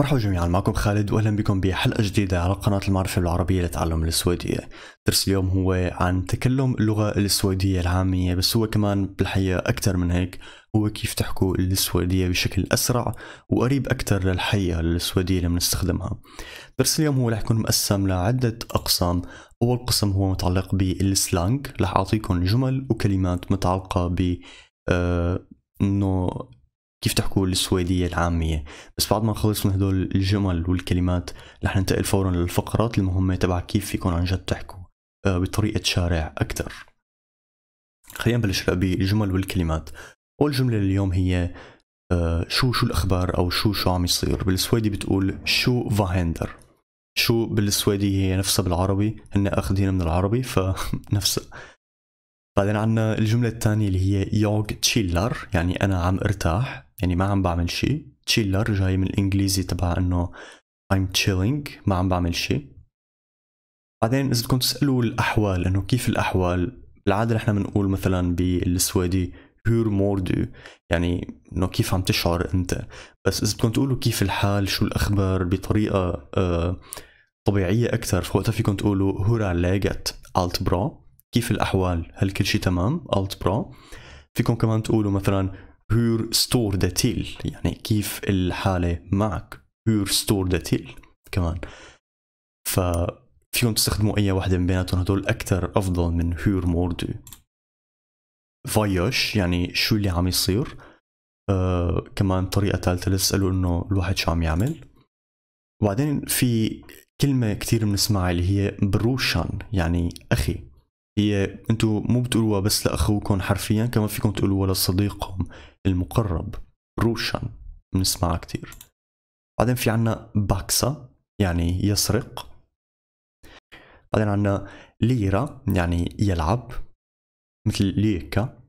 مرحبا جميعا معكم خالد واهلا بكم بحلقه جديده على قناه المعرفه العربيه لتعلم السويديه درس اليوم هو عن تكلم اللغه السويديه العاميه بس هو كمان بالحقيقه اكثر من هيك هو كيف تحكوا السويديه بشكل اسرع وقريب اكثر للحقيقه السويديه اللي بنستخدمها درس اليوم هو رح يكون مقسم لعده اقسام اول قسم هو متعلق بالسلانج رح اعطيكم جمل وكلمات متعلقه ب آه انه كيف تحكوا السويدية العامية بس بعد ما نخلص من هدول الجمل والكلمات رح ننتقل فورا للفقرات المهمة تبع كيف فيكم عن جد تحكوا آه، بطريقة شارع أكثر خلينا نبلش بالجمل والكلمات أول جملة اليوم هي آه، شو شو الأخبار أو شو شو عم يصير بالسويدي بتقول شو فاهندر شو بالسويدي هي نفسها بالعربي هن أخذينها من العربي فنفسها بعدين عنا الجملة الثانية اللي هي يوغ تشيلر يعني أنا عم ارتاح يعني ما عم بعمل شيء تشيلر جاي من الانجليزي تبع انه I'm chilling ما عم بعمل شيء بعدين اذا بدكم تسالوا الاحوال انه كيف الاحوال بالعاده نحن بنقول مثلا بالسويدي هور موردو يعني انه كيف عم تشعر انت بس اذا بدكم تقولوا كيف الحال شو الاخبار بطريقه آه، طبيعيه اكثر فوقتها فيكم تقولوا هورا لاجت الت برا كيف الاحوال هل كل شيء تمام الت برا فيكم كمان تقولوا مثلا hur står det till? يعني كيف الحالة معك؟ hur står det till? كمان ففيهم تستخدموا أي واحدة من بيناتهم هدول أكثر أفضل من hur mår du فايش يعني شو اللي عم يصير آه كمان طريقة ثالثة لسألوا إنه الواحد شو عم يعمل وبعدين في كلمة كثير بنسمعها اللي هي بروشان يعني أخي هي انتو مو بتقولوها بس لاخوكم حرفيا كمان فيكم تقولوها لصديقكم المقرب روشن بنسمعها كتير بعدين في عنا باكسا يعني يسرق بعدين عنا ليرا يعني يلعب مثل ليكا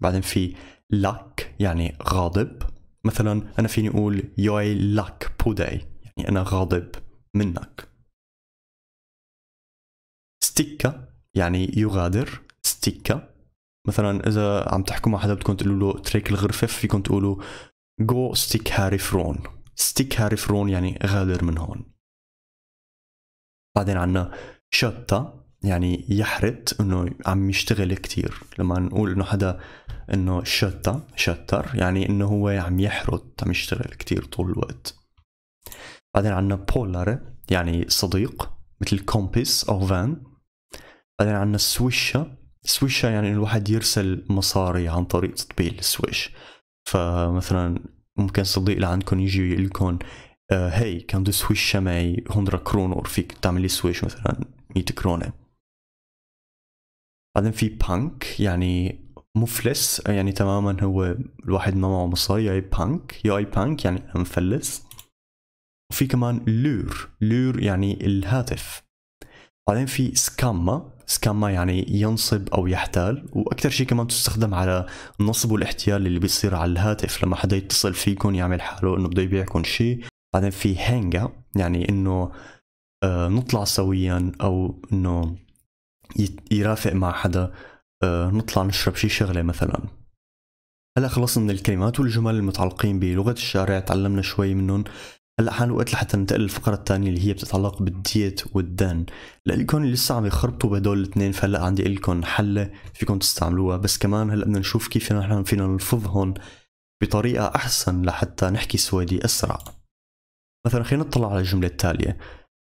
بعدين في لاك يعني غاضب مثلا انا فيني اقول يوي لاك بوداي يعني انا غاضب منك ستيكا يعني يغادر ستيكا مثلا اذا عم تحكوا مع حدا بدكم تقولوا له تريك الغرفه فيكم تقولوا جو ستيك هاري فرون ستيك هاري فرون يعني غادر من هون بعدين عنا شطة يعني يحرت انه عم يشتغل كتير لما نقول انه حدا انه شطة شطر يعني انه هو عم يحرت عم يشتغل كتير طول الوقت بعدين عنا بولار يعني صديق مثل كومبيس او فان بعدين عندنا السويشة السويشة يعني الواحد يرسل مصاري عن طريق تطبيق السويش فمثلا ممكن صديق لعندكم يجي يقول لكم هي كان دو سويشة معي 100 كرونور فيك تعمل لي سويش مثلا 100 كرونة بعدين في بانك يعني مفلس يعني تماما هو الواحد ما معه مصاري يا بانك يا بانك يعني مفلس وفي كمان لور لور يعني الهاتف بعدين في سكاما سكاما يعني ينصب او يحتال واكثر شيء كمان تستخدم على النصب والاحتيال اللي بيصير على الهاتف لما حدا يتصل فيكم يعمل حاله انه بده يبيعكم شيء بعدين في هانجا يعني انه آه نطلع سويا او انه يرافق مع حدا آه نطلع نشرب شي شغله مثلا هلا خلصنا من الكلمات والجمل المتعلقين بلغة الشارع تعلمنا شوي منهم هلا حان الوقت لحتى ننتقل للفقرة الثانية اللي هي بتتعلق بالديت والدان لكم اللي لسه عم يخربطوا بهدول الاثنين فهلا عندي لكم حلة فيكم تستعملوها بس كمان هلا بدنا نشوف كيف نحن فينا نلفظهم بطريقة أحسن لحتى نحكي سويدي أسرع مثلا خلينا نطلع على الجملة التالية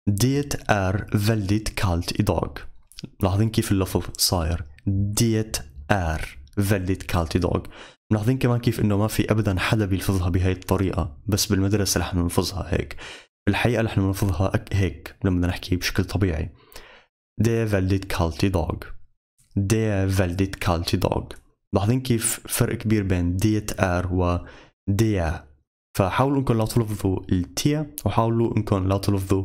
ديت ار فالديت كالت دوغ لاحظين كيف اللفظ صاير ديت ار فالديت كالت دوغ ملاحظين كمان كيف انه ما في ابدا حدا بيلفظها بهاي الطريقه بس بالمدرسه رح نلفظها هيك بالحقيقه رح نلفظها هيك لما بدنا نحكي بشكل طبيعي دي فالديت كالتي دوغ دي فالديت كالتي دوغ ملاحظين كيف فرق كبير بين ديت ار و ديا فحاولوا انكم لا تلفظوا التيا وحاولوا انكم لا تلفظوا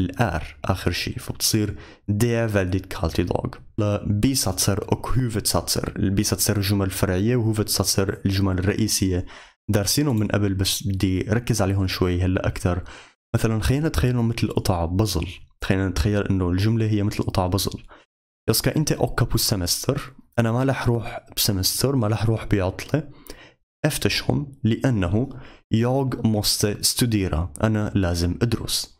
الار اخر شيء فبتصير دي فاليد كالتي دوغ البي ساتسر اوك هوفت ساتسر البي ساتسر الجمل الفرعيه وهوفت ساتسر الجمل الرئيسيه دارسينهم من قبل بس بدي ركز عليهم شوي هلا اكثر مثلا خلينا نتخيلهم مثل قطع بزل خلينا نتخيل انه الجمله هي مثل قطع بزل يسكا انت اوكابو سمستر انا ما رح روح بسمستر ما رح روح بعطله افتشهم لانه يوغ موست ستوديرا انا لازم ادرس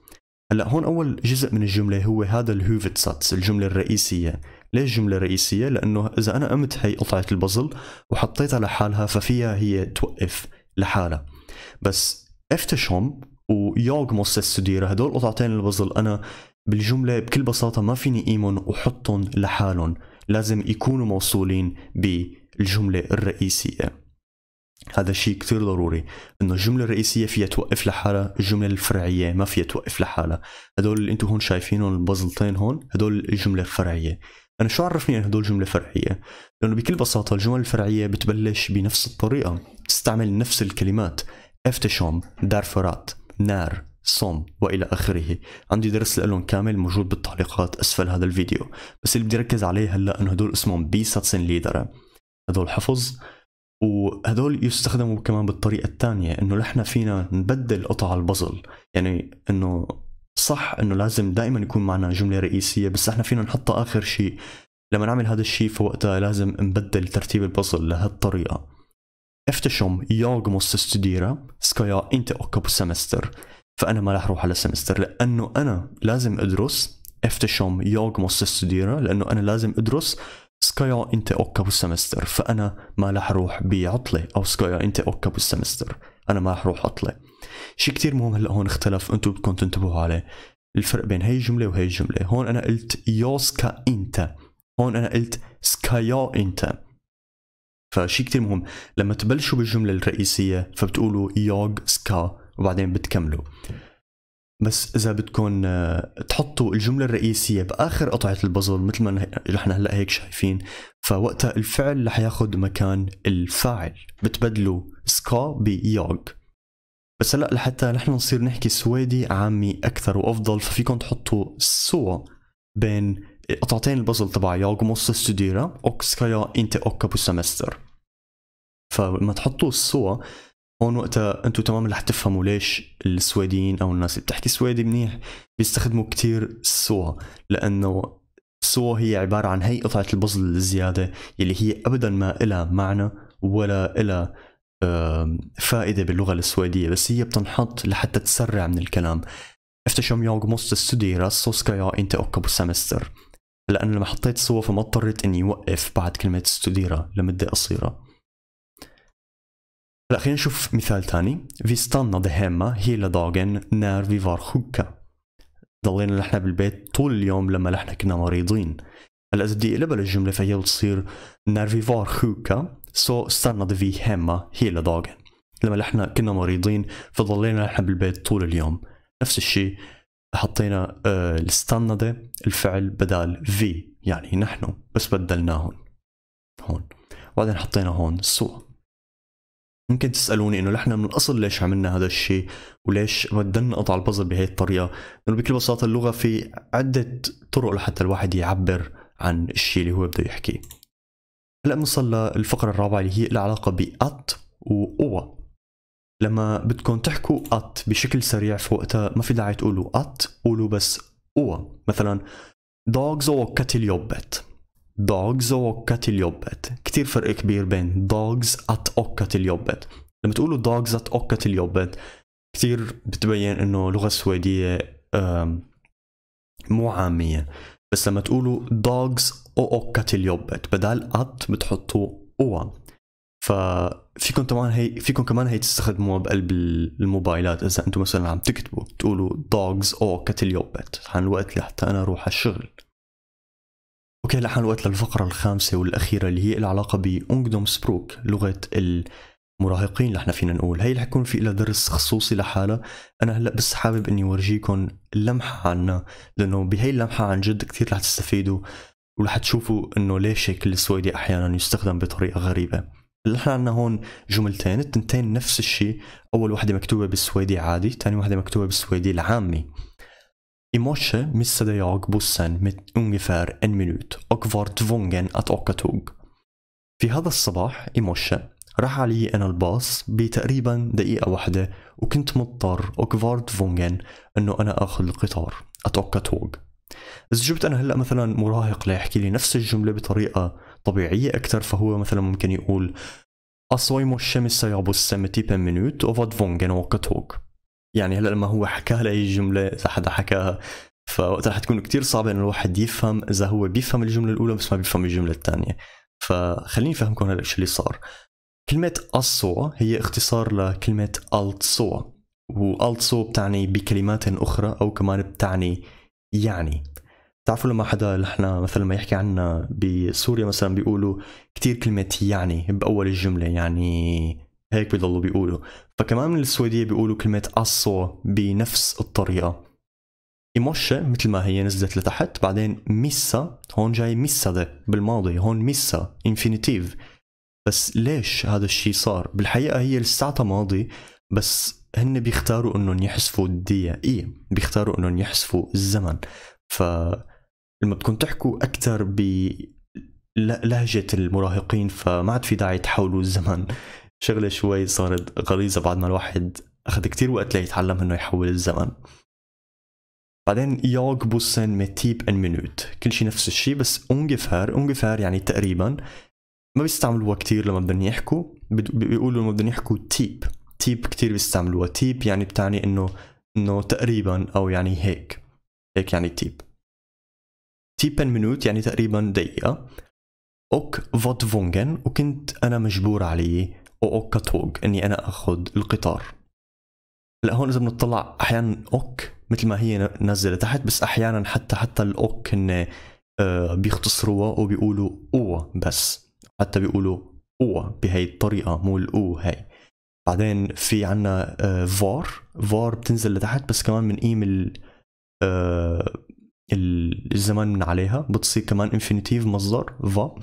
هلا هون اول جزء من الجمله هو هذا الهوفتساتس الجمله الرئيسيه ليش الجمله الرئيسيه لانه اذا انا قمت هي قطعه البازل وحطيتها لحالها ففيها هي توقف لحالها بس افتشهم ويوغموس السديره هدول قطعتين البازل انا بالجمله بكل بساطه ما فيني قيمهم وحطهم لحالهم لازم يكونوا موصولين بالجمله الرئيسيه هذا شيء كثير ضروري انه الجمله الرئيسيه فيها توقف لحالها الجمله الفرعيه ما فيها توقف لحالها هدول اللي انتم هون شايفينهم البازلتين هون هدول الجمله الفرعيه انا شو عرفني ان هدول جمله فرعيه لانه بكل بساطه الجمل الفرعيه بتبلش بنفس الطريقه تستعمل نفس الكلمات افتشوم دارفرات نار صوم والى اخره عندي درس لهم كامل موجود بالتعليقات اسفل هذا الفيديو بس اللي بدي ركز عليه هلا انه هدول اسمهم بي ساتسن ليدر هدول حفظ وهذول يستخدموا كمان بالطريقة الثانية انه نحن فينا نبدل قطع البزل يعني انه صح انه لازم دائما يكون معنا جملة رئيسية بس احنا فينا نحطها اخر شيء لما نعمل هذا الشيء فوقتها لازم نبدل ترتيب البزل لهالطريقة افتشم jag måste سكايا أنت jag سمستر فأنا ما رح أروح على سمستر لأنه أنا لازم أدرس افتشم jag måste لأنه أنا لازم أدرس سكايا انت اوكا بالسمستر فانا ما رح اروح بعطله او سكايا انت اوكا بالسمستر انا ما رح اروح عطله شيء كثير مهم هلا هون اختلف انتم بدكم تنتبهوا عليه الفرق بين هي الجمله وهي الجمله هون انا قلت يوسكا انت هون انا قلت سكايا انت فشي كتير مهم لما تبلشوا بالجملة الرئيسية فبتقولوا يوغ سكا وبعدين بتكملوا بس اذا بدكم آه، تحطوا الجمله الرئيسيه باخر قطعه البازل مثل ما نحن هلا هيك شايفين فوقتها الفعل رح ياخذ مكان الفاعل بتبدلوا سكا بياغ بس هلا لحتى نحن نصير نحكي سويدي عامي اكثر وافضل ففيكم تحطوا سوا بين قطعتين البازل تبع ياغ موس ستوديرا اوكسكايا انت اوكا بو سمستر فلما تحطوا السوا هون وقتها انتم تمام رح تفهموا ليش السويديين او الناس اللي بتحكي سويدي منيح بيستخدموا كتير سوا لانه سوا هي عبارة عن هي قطعة البزل الزيادة اللي هي ابدا ما إلها معنى ولا إلها فائدة باللغة السويدية بس هي بتنحط لحتى تسرع من الكلام افتشم يوغ موست studera så يا انت inte åka på هلا انا لما حطيت سوا فما اضطريت اني اوقف بعد كلمة ستوديرا لمدة قصيرة. هلا خلينا نشوف مثال تاني في stanna دهما هي لداغن نار في فار خوكا ضلينا نحن بالبيت طول اليوم لما نحن كنا مريضين هلا اذا بدي اقلبها للجمله فهي بتصير نار في فار خوكا سو stannade vi هما هي لداغن لما نحن كنا مريضين فضلينا نحن بالبيت طول اليوم نفس الشيء حطينا آه، دي الفعل بدال في يعني نحن بس بدلناهم هون وبعدين حطينا هون سوى ممكن تسالوني انه نحن من الاصل ليش عملنا هذا الشيء وليش بدنا نقطع البازل بهي الطريقه لانه بكل بساطه اللغه في عده طرق لحتى الواحد يعبر عن الشيء اللي هو بده يحكيه هلا بنوصل للفقره الرابعه اللي هي العلاقه بات وقوة لما بدكم تحكوا ات بشكل سريع فوقتها ما في داعي تقولوا ات قولوا بس اوا مثلا dogs or your kattiljobbet dogs ووكا till jobbet كتير فرق كبير بين dogs ات اوكت till jobbet لما تقولوا dogs ات اوكت till jobbet كتير بتبين انه اللغة السويدية مو عامية بس لما تقولوا dogs او till jobbet بدل ات بتحطوا او ففيكم كمان هي فيكم كمان هي تستخدموها بقلب الموبايلات اذا انتم مثلا عم تكتبوا تقولوا dogs اوكا till jobbet عن الوقت لحتى انا اروح على الشغل وكان لحن الوقت للفقرة الخامسة والأخيرة اللي هي العلاقة بأونغدوم سبروك لغة المراهقين نحن فينا نقول هي رح يكون في لها درس خصوصي لحالها أنا هلأ بس حابب إني ورجيكم لمحة عنها لأنه بهي اللمحة عن جد كتير رح تستفيدوا ورح تشوفوا إنه ليش هيك السويدي أحيانا يستخدم بطريقة غريبة نحن عندنا هون جملتين التنتين نفس الشيء اول وحده مكتوبه بالسويدي عادي ثاني وحده مكتوبه بالسويدي العامي I morse missade jag bussen med ungefär en minut och var tvungen att åka tåg. في هذا الصباح i morse راح علي أنا الباص بتقريبا دقيقة واحدة وكنت مضطر وكفار فونجن أنه أنا أخذ القطار أتوقع توج إذا جبت أنا هلأ مثلا مراهق ليحكي لي نفس الجملة بطريقة طبيعية أكثر فهو مثلا ممكن يقول أصوي مو الشمس يابو السمتي بن منوت وفاد فونجن وقت توج يعني هلا لما هو حكى هي الجمله اذا حدا حكاها فوقتها رح تكون كثير صعبة إن الواحد يفهم إذا هو بيفهم الجملة الأولى بس ما بيفهم الجملة الثانية فخليني أفهمكم هلا شو اللي صار كلمة الصو هي اختصار لكلمة التصو والتصو بتعني بكلمات أخرى أو كمان بتعني يعني بتعرفوا لما حدا نحن مثلا ما يحكي عنا بسوريا مثلا بيقولوا كتير كلمة يعني بأول الجملة يعني هيك بضلوا بيقولوا فكمان من السويدية بيقولوا كلمة أصو بنفس الطريقة إيموشة مثل ما هي نزلت لتحت بعدين ميسا هون جاي ده بالماضي هون ميسا انفينيتيف بس ليش هذا الشيء صار بالحقيقة هي لساتها ماضي بس هن بيختاروا انهم يحذفوا اي إيه، بيختاروا انهم يحذفوا الزمن ف لما بدكم تحكوا اكثر بلهجة المراهقين فما عاد في داعي تحولوا الزمن شغلة شوي صارت غليظة بعد ما الواحد أخذ كتير وقت ليتعلم إنه يحول الزمن بعدين يوغ بوسن متيب ان منوت كل شيء نفس الشيء بس ungefär ungefär يعني تقريبا ما بيستعملوها كتير لما بدهم يحكوا بيقولوا لما بدهم يحكوا تيب تيب كتير بيستعملوها تيب يعني بتعني انه انه تقريبا او يعني هيك هيك يعني تيب تيب ان منوت يعني تقريبا دقيقة اوك فوت فونجن وكنت انا مجبور عليه واوك توغ اني انا اخذ القطار هلا هون اذا بنطلع احيانا اوك مثل ما هي نازله تحت بس احيانا حتى حتى الاوك هن آه، بيختصروها وبيقولوا اوه بس حتى بيقولوا اوه بهي الطريقه مو الاو هاي بعدين في عنا آه، فار فار بتنزل لتحت بس كمان بنقيم آه، ال الزمان من عليها بتصير كمان انفينيتيف مصدر فا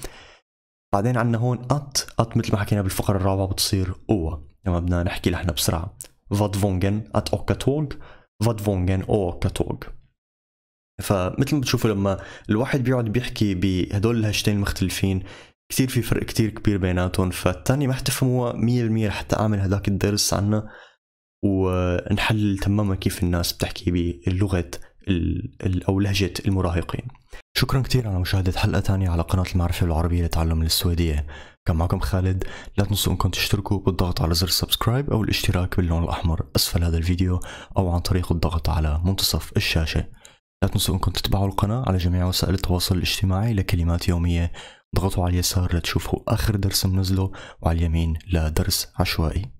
بعدين عندنا هون ات ات مثل ما حكينا بالفقره الرابعه بتصير قوة لما بدنا نحكي لحنا بسرعه فونجن ات اوكاتوغ فونجن او اوكاتوغ فمثل ما بتشوفوا لما الواحد بيقعد بيحكي بهدول الهجتين المختلفين كثير في فرق كثير كبير بيناتهم فالتاني ما حتفهموها 100% رح تعمل هداك الدرس عنا ونحلل تماما كيف الناس بتحكي بلغه او لهجه المراهقين شكرا كثير على مشاهدة حلقة ثانية على قناة المعرفة العربية لتعلم السويدية كان معكم خالد لا تنسوا انكم تشتركوا بالضغط على زر سبسكرايب او الاشتراك باللون الاحمر اسفل هذا الفيديو او عن طريق الضغط على منتصف الشاشة لا تنسوا انكم تتبعوا القناة على جميع وسائل التواصل الاجتماعي لكلمات يومية اضغطوا على اليسار لتشوفوا اخر درس منزله وعلى اليمين لدرس عشوائي